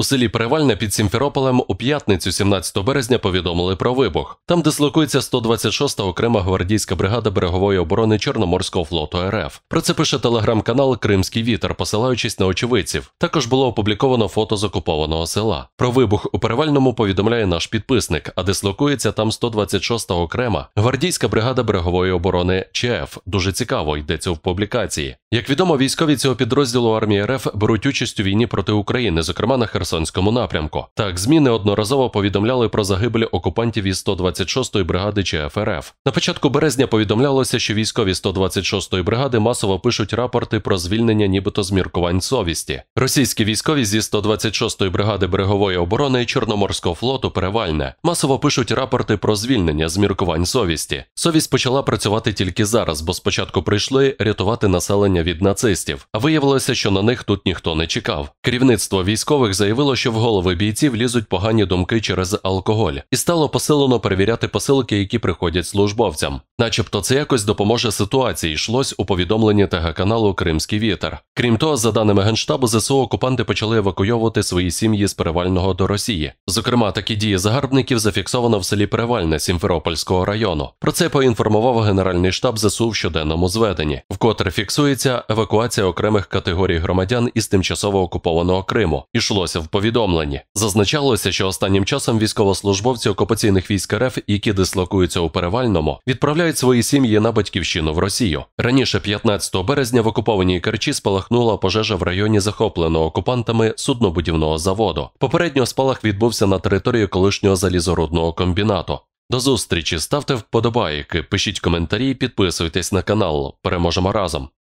У селі Перевальне під Сімферополем у п'ятницю, 17 березня, повідомили про вибух. Там дислокується 126-та окрема гвардійська бригада берегової оборони Чорноморського флоту РФ. Про це пише телеграм-канал Кримський вітер, посилаючись на очевидців. Також було опубліковано фото з окупованого села. Про вибух у перевальному повідомляє наш підписник, а дислокується там 126-та окрема гвардійська бригада берегової оборони ЧФ. Дуже цікаво йдеться в публікації. Як відомо, військові цього підрозділу армії РФ беруть участь у війні проти України, зокрема на Херсонському напрямку. Так, ЗМІ неодноразово повідомляли про загибель окупантів із 126-ї бригади ЧФ РФ. На початку березня повідомлялося, що військові 126-ї бригади масово пишуть рапорти про звільнення, нібито з міркувань совісті. Російські військові зі 126-ї бригади берегової оборони і Чорноморського флоту перевальне масово пишуть рапорти про звільнення з міркувань совісті. Совість почала працювати тільки зараз, бо спочатку прийшли рятувати населення відрядження від нацистів. А виявилося, що на них тут ніхто не чекав. Керівництво військових заявило, що в голови бійців лізуть погані думки через алкоголь, і стало посилено перевіряти посилки, які приходять службовцям. Начебто це якось допоможе ситуації, йшлось у повідомленні ТГ каналу Кримський вітер. Крім того, за даними Генштабу, ЗСУ окупанти почали евакуйовувати свої сім'ї з перевального до Росії. Зокрема, такі дії загарбників зафіксовано в селі Перевальне Сімферопольського району. Про це поінформував Генеральний штаб ЗСУ в щоденному зведенні, вкотре фіксується планувалася евакуація окремих категорій громадян із тимчасово окупованого Криму. Ішлося в повідомленні. Зазначалося, що останнім часом військовослужбовці окупаційних військ РФ, які дислокуються у перевальному, відправляють свої сім'ї на батьківщину в Росію. Раніше, 15 березня, в окупованій Керчі спалахнула пожежа в районі захопленого окупантами суднобудівного заводу. Попередньо спалах відбувся на території колишнього залізорудного комбінату. До зустрічі ставте вподобайки, пишіть коментарі, підписуйтесь на канал. Переможемо разом.